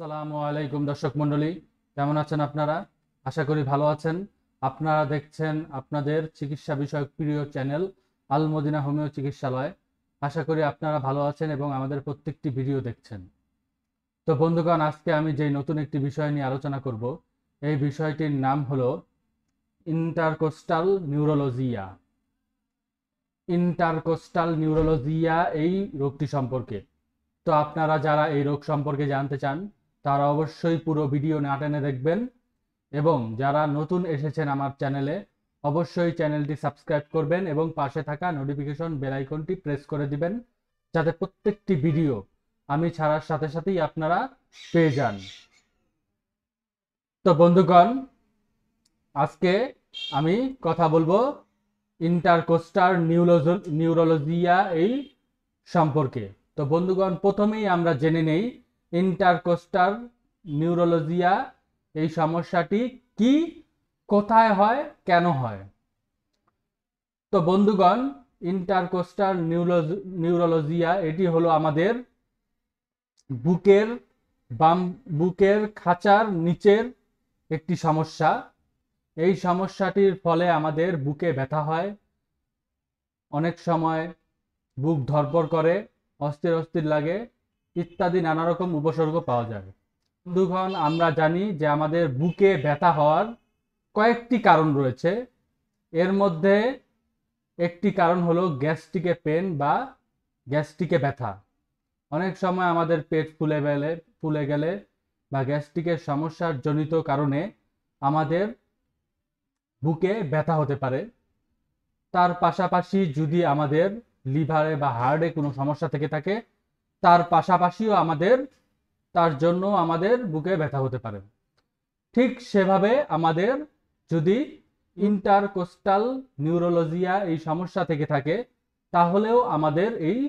আসসালামু আলাইকুম দর্শক মন্ডলী কেমন আছেন আপনারা আশা করি ভালো আছেন আপনারা দেখছেন আপনাদের চিকিৎসা বিষয়ক প্রিয় চ্যানেল আল মদিনা হোমিও চিকিৎসালয় আশা করি আপনারা ভালো আছেন এবং আমাদের প্রত্যেকটি ভিডিও দেখছেন তো বন্ধুগণ আজকে আমি যে নতুন একটি বিষয় নিয়ে আলোচনা করব এই বিষয়টির নাম হলো ইন্টারকোস্টাল নিউরোলজিয়া ইন্টারকোস্টাল নিউরোলজিয়া এই রোগটি সম্পর্কে তো আপনারা যারা এই রোগ সম্পর্কে জানতে চান তারা অবশ্যই পুরো ভিডিও না টেনে দেখবেন এবং যারা নতুন এসেছেন আমার চ্যানেলে অবশ্যই চ্যানেলটি সাবস্ক্রাইব করবেন এবং পাশে থাকা নোটিফিকেশন বেলাইকনটি প্রেস করে দিবেন যাতে প্রত্যেকটি ভিডিও আমি ছাড়ার সাথে সাথেই আপনারা পেয়ে যান তো বন্ধুগণ আজকে আমি কথা বলবো ইন্টারকোস্টার নিউরোজ নিউরোলজিয়া এই সম্পর্কে তো বন্ধুগণ প্রথমেই আমরা জেনে নেই ইন্টারকোস্টার নিউরোলজিয়া এই সমস্যাটি কি কোথায় হয় কেন হয় তো বন্ধুগণ ইন্টারকোস্টার নিউরোজ নিউরোলজিয়া এটি হলো আমাদের বুকের বাম বুকের খাঁচার নিচের একটি সমস্যা এই সমস্যাটির ফলে আমাদের বুকে ব্যথা হয় অনেক সময় বুক ধরপর করে অস্থির অস্থির লাগে ইত্যাদি নানা রকম উপসর্গ পাওয়া যাবে বন্ধুগণ আমরা জানি যে আমাদের বুকে ব্যথা হওয়ার কয়েকটি কারণ রয়েছে এর মধ্যে একটি কারণ হলো গ্যাস্ট্রিকে পেন বা গ্যাস্ট্রিকে ব্যথা অনেক সময় আমাদের পেট ফুলে গেলে ফুলে গেলে বা গ্যাস্ট্রিকের সমস্যার জনিত কারণে আমাদের বুকে ব্যথা হতে পারে তার পাশাপাশি যদি আমাদের লিভারে বা হার্টে কোনো সমস্যা থেকে থাকে তার পাশাপাশিও আমাদের তার জন্য আমাদের বুকে ব্যথা হতে পারে ঠিক সেভাবে আমাদের যদি ইন্টারকোস্টাল নিউরোলজিয়া এই সমস্যা থেকে থাকে তাহলেও আমাদের এই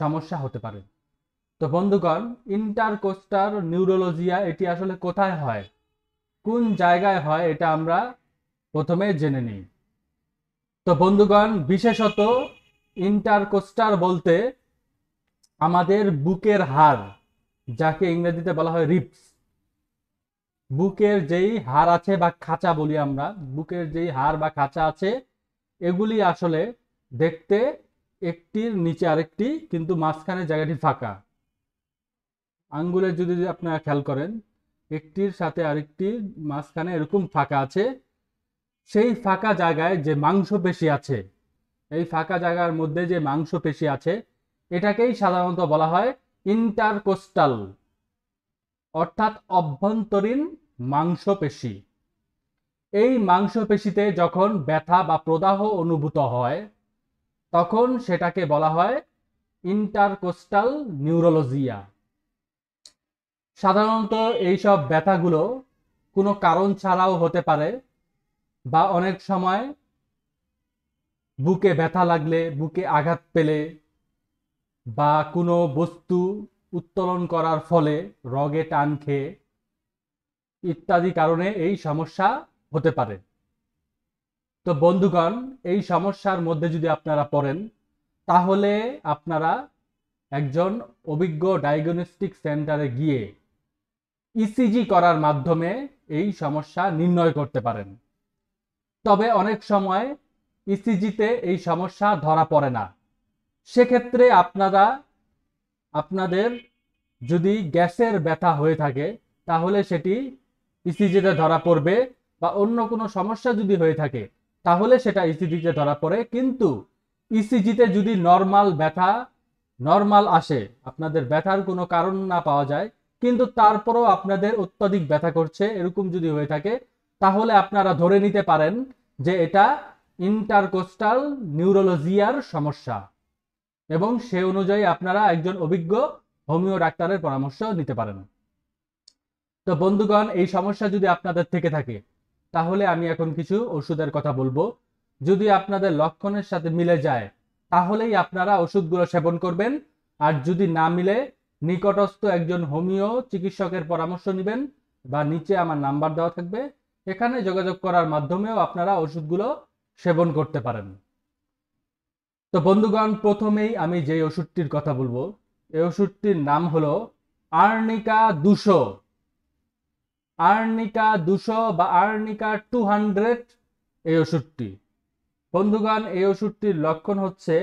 সমস্যা হতে পারে তো বন্ধুগণ ইন্টারকোস্টার নিউরোলজিয়া এটি আসলে কোথায় হয় কোন জায়গায় হয় এটা আমরা প্রথমে জেনে নিই তো বন্ধুগণ বিশেষত ইন্টারকোস্টার বলতে আমাদের বুকের হার যাকে ইংরেজিতে বলা হয় রিপস বুকের যেই হার আছে বা খাঁচা বলি আমরা বুকের যেই হার বা খাঁচা আছে এগুলি আসলে দেখতে একটির নিচে আরেকটি কিন্তু মাঝখানে জায়গাটি ফাঁকা আঙ্গুলের যদি আপনারা খেয়াল করেন একটির সাথে আরেকটির মাঝখানে এরকম ফাঁকা আছে সেই ফাঁকা জায়গায় যে পেশি আছে এই ফাঁকা জায়গার মধ্যে যে পেশি আছে এটাকেই সাধারণত বলা হয় ইন্টারকোস্টাল অর্থাৎ অভ্যন্তরীণ মাংসপেশি এই মাংসপেশিতে যখন ব্যথা বা প্রদাহ অনুভূত হয় তখন সেটাকে বলা হয় ইন্টারকোস্টাল নিউরোলজিয়া সাধারণত এইসব ব্যথাগুলো কোনো কারণ ছাড়াও হতে পারে বা অনেক সময় বুকে ব্যথা লাগলে বুকে আঘাত পেলে বা কোনো বস্তু উত্তোলন করার ফলে রগে টান খেয়ে ইত্যাদি কারণে এই সমস্যা হতে পারে তো বন্ধুগণ এই সমস্যার মধ্যে যদি আপনারা পড়েন তাহলে আপনারা একজন অভিজ্ঞ ডায়াগনস্টিক সেন্টারে গিয়ে ইসিজি e করার মাধ্যমে এই সমস্যা নির্ণয় করতে পারেন তবে অনেক সময় ইসিজিতে e এই সমস্যা ধরা পড়ে না সেক্ষেত্রে আপনারা আপনাদের যদি গ্যাসের ব্যথা হয়ে থাকে তাহলে সেটি ইসিজিতে e ধরা পড়বে বা অন্য কোনো সমস্যা যদি হয়ে থাকে তাহলে সেটা ইসিজিতে e ধরা পড়ে কিন্তু ইসিজিতে e যদি নর্মাল ব্যথা নর্মাল আসে আপনাদের ব্যথার কোনো কারণ না পাওয়া যায় কিন্তু তারপরও আপনাদের অত্যাধিক ব্যথা করছে এরকম যদি হয়ে থাকে তাহলে আপনারা ধরে নিতে পারেন যে এটা ইন্টারকোস্টাল নিউরোলজিয়ার সমস্যা এবং সে অনুযায়ী আপনারা একজন অভিজ্ঞ হোমিও ডাক্তারের পরামর্শ নিতে পারেন তো বন্ধুগণ এই সমস্যা যদি আপনাদের থেকে থাকে তাহলে আমি এখন কিছু ওষুধের কথা বলবো যদি আপনাদের লক্ষণের সাথে মিলে যায় তাহলেই আপনারা ওষুধগুলো সেবন করবেন আর যদি না মিলে নিকটস্থ একজন হোমিও চিকিৎসকের পরামর্শ নেবেন বা নিচে আমার নাম্বার দেওয়া থাকবে এখানে যোগাযোগ করার মাধ্যমেও আপনারা ওষুধগুলো সেবন করতে পারেন তো বন্ধুগণ প্রথমেই আমি যে ওষুধটির কথা বলবো এই ওষুধটির নাম হলো আর্নিকা দুশো আর্নিকা দুশো বা আর্নিকা টু হান্ড্রেড এই ওষুধটি বন্ধুগণ এই ওষুধটির লক্ষণ হচ্ছে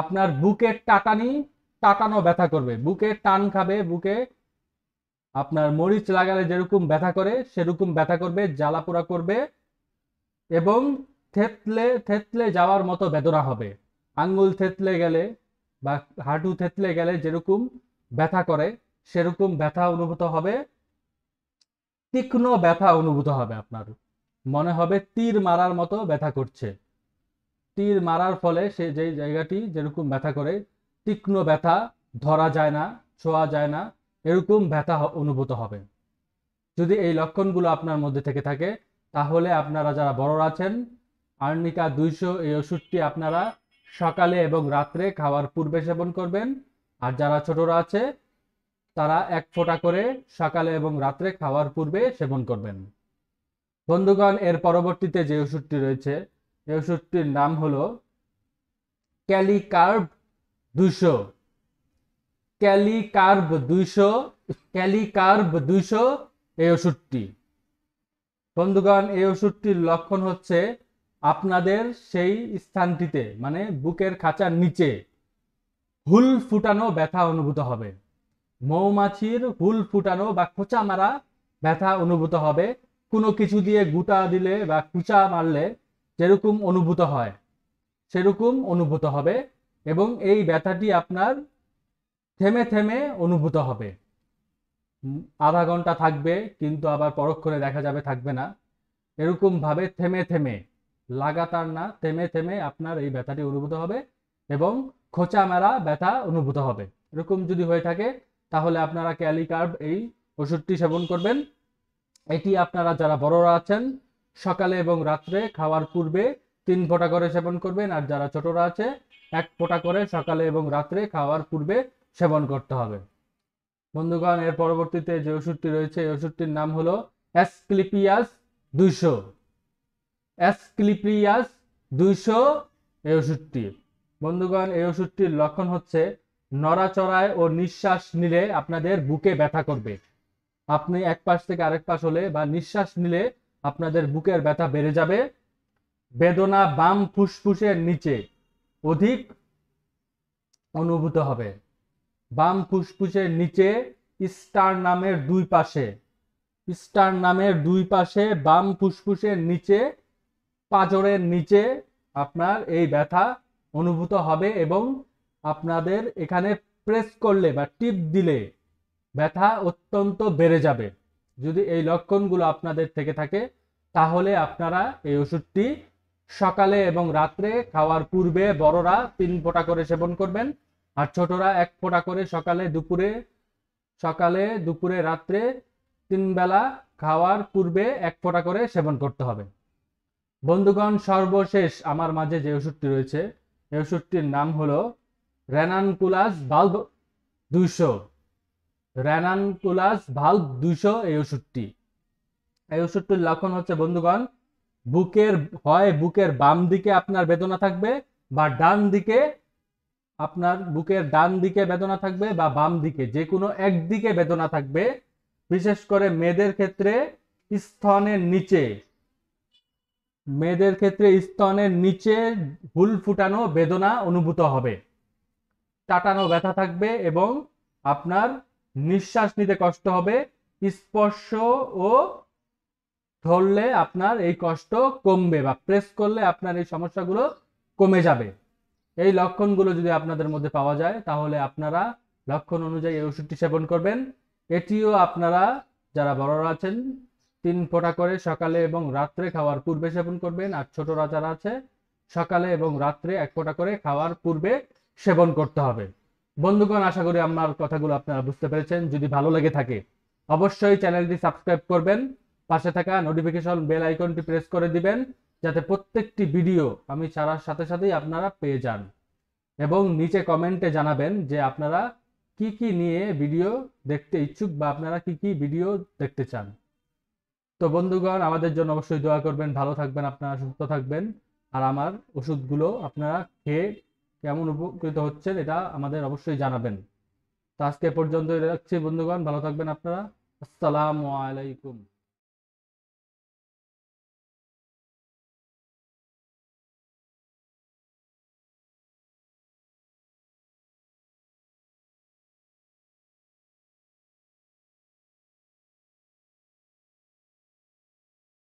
আপনার বুকের টাটানি টাটানো ব্যথা করবে বুকে টান খাবে বুকে আপনার মরিচ লাগালে যেরকম ব্যথা করে সেরকম ব্যথা করবে জ্বালাপোড়া করবে এবং থেতলে থেতলে যাওয়ার মতো বেদনা হবে আঙ্গুল থেতলে গেলে বা হাঁটু থেতলে গেলে যেরকম ব্যথা করে সেরকম ব্যথা অনুভূত হবে তীক্ষ্ণ ব্যথা অনুভূত হবে আপনার মনে হবে তীর মারার মতো ব্যথা করছে তীর মারার ফলে সে যে জায়গাটি যেরকম ব্যথা করে তীক্ষ্ণ ব্যথা ধরা যায় না ছোঁয়া যায় না এরকম ব্যথা অনুভূত হবে যদি এই লক্ষণগুলো আপনার মধ্যে থেকে থাকে তাহলে আপনারা যারা বড়রা আছেন আর্নিকা দুইশো এই ওষুধটি আপনারা সকালে এবং রাত্রে খাওয়ার পূর্বে সেবন করবেন আর যারা ছোটরা আছে তারা এক ফোঁটা করে সকালে এবং রাত্রে খাওয়ার পূর্বে সেবন করবেন বন্ধুগণ এর পরবর্তীতে যে ওষুধটি রয়েছে এই ওষুধটির নাম হল ক্যালিকার্ব দুশো ক্যালিকার্ব দুইশো ক্যালিকার্ব দুইশো এই ওষুধটি বন্ধুগণ এই ওষুধটির লক্ষণ হচ্ছে আপনাদের সেই স্থানটিতে মানে বুকের খাঁচার নিচে হুল ফুটানো ব্যথা অনুভূত হবে মৌমাছির হুল ফুটানো বা খোঁচা মারা ব্যথা অনুভূত হবে কোনো কিছু দিয়ে গুটা দিলে বা খুঁচা মারলে যেরকম অনুভূত হয় সেরকম অনুভূত হবে এবং এই ব্যথাটি আপনার থেমে থেমে অনুভূত হবে আধা ঘন্টা থাকবে কিন্তু আবার পরক্ষণে দেখা যাবে থাকবে না এরকমভাবে থেমে থেমে লাগাতার না থেমে থেমে আপনার এই ব্যথাটি অনুভূত হবে এবং খোঁচা মেরা ব্যথা অনুভূত হবে এরকম যদি হয়ে থাকে তাহলে আপনারা ক্যালিকার্ভ এই ওষুধটি সেবন করবেন এটি আপনারা যারা বড়রা আছেন সকালে এবং রাত্রে খাওয়ার পূর্বে তিন ফোঁটা করে সেবন করবেন আর যারা ছোটরা আছে এক ফোঁটা করে সকালে এবং রাত্রে খাওয়ার পূর্বে সেবন করতে হবে বন্ধুগণ এর পরবর্তীতে যে ওষুধটি রয়েছে এই ওষুধটির নাম হলো অ্যাসক্লিপিয়াস দুইশো অ্যাসক্লিপ্রিয়াস দুইশো এই বন্ধুগণ এই ওষুধটির লক্ষণ হচ্ছে নড়াচড়ায় ও নিঃশ্বাস নিলে আপনাদের বুকে ব্যথা করবে আপনি এক পাশ থেকে আরেক পাশ হলে বা নিঃশ্বাস নিলে আপনাদের বুকের ব্যথা বেড়ে যাবে বেদনা বাম ফুসফুসের নিচে অধিক অনুভূত হবে বাম ফুসফুসের নিচে স্টার নামের দুই পাশে স্টার নামের দুই পাশে বাম ফুসফুসের নিচে পাঁচরের নিচে আপনার এই ব্যথা অনুভূত হবে এবং আপনাদের এখানে প্রেস করলে বা টিপ দিলে ব্যথা অত্যন্ত বেড়ে যাবে যদি এই লক্ষণগুলো আপনাদের থেকে থাকে তাহলে আপনারা এই ওষুধটি সকালে এবং রাত্রে খাওয়ার পূর্বে বড়রা তিন ফোঁটা করে সেবন করবেন আর ছোটরা এক ফোঁটা করে সকালে দুপুরে সকালে দুপুরে রাত্রে তিন বেলা খাওয়ার পূর্বে এক ফোঁটা করে সেবন করতে হবে বন্ধুগণ সর্বশেষ আমার মাঝে যে ওষুধটি রয়েছে এই ওষুধটির নাম হলো কুলাস ভাল্ব দুইশো রেনানকুলাস ভাল্ব দুইশো এই ওষুধটি এই ওষুধটির লক্ষণ হচ্ছে বন্ধুগণ বুকের হয় বুকের বাম দিকে আপনার বেদনা থাকবে বা ডান দিকে আপনার বুকের ডান দিকে বেদনা থাকবে বা বাম দিকে যে কোনো একদিকে বেদনা থাকবে বিশেষ করে মেয়েদের ক্ষেত্রে স্থনের নিচে মেয়েদের ক্ষেত্রে স্তনের নিচে হুল ফুটানো বেদনা অনুভূত হবে টাটানো ব্যথা থাকবে এবং আপনার নিঃশ্বাস নিতে কষ্ট হবে স্পর্শ ও ধরলে আপনার এই কষ্ট কমবে বা প্রেস করলে আপনার এই সমস্যাগুলো কমে যাবে এই লক্ষণগুলো যদি আপনাদের মধ্যে পাওয়া যায় তাহলে আপনারা লক্ষণ অনুযায়ী এই ওষুধটি সেবন করবেন এটিও আপনারা যারা বড়রা আছেন তিন ফোঁটা করে সকালে এবং রাত্রে খাওয়ার পূর্বে সেবন করবেন আর ছোটরা যারা আছে সকালে এবং রাত্রে এক ফোঁটা করে খাওয়ার পূর্বে সেবন করতে হবে বন্ধুগণ আশা করি আমার কথাগুলো আপনারা বুঝতে পেরেছেন যদি ভালো লেগে থাকে অবশ্যই চ্যানেলটি সাবস্ক্রাইব করবেন পাশে থাকা নোটিফিকেশন বেল আইকনটি প্রেস করে দিবেন যাতে প্রত্যেকটি ভিডিও আমি ছাড়ার সাথে সাথেই আপনারা পেয়ে যান এবং নিচে কমেন্টে জানাবেন যে আপনারা কি কি নিয়ে ভিডিও দেখতে ইচ্ছুক বা আপনারা কি কি ভিডিও দেখতে চান তো বন্ধুগণ আমাদের জন্য অবশ্যই দোয়া করবেন ভালো থাকবেন আপনারা সুস্থ থাকবেন আর আমার ওষুধগুলো আপনারা খেয়ে কেমন উপকৃত হচ্ছেন এটা আমাদের অবশ্যই জানাবেন তো আজকে পর্যন্ত রাখছি বন্ধুগণ ভালো থাকবেন আপনারা আসসালামু আলাইকুম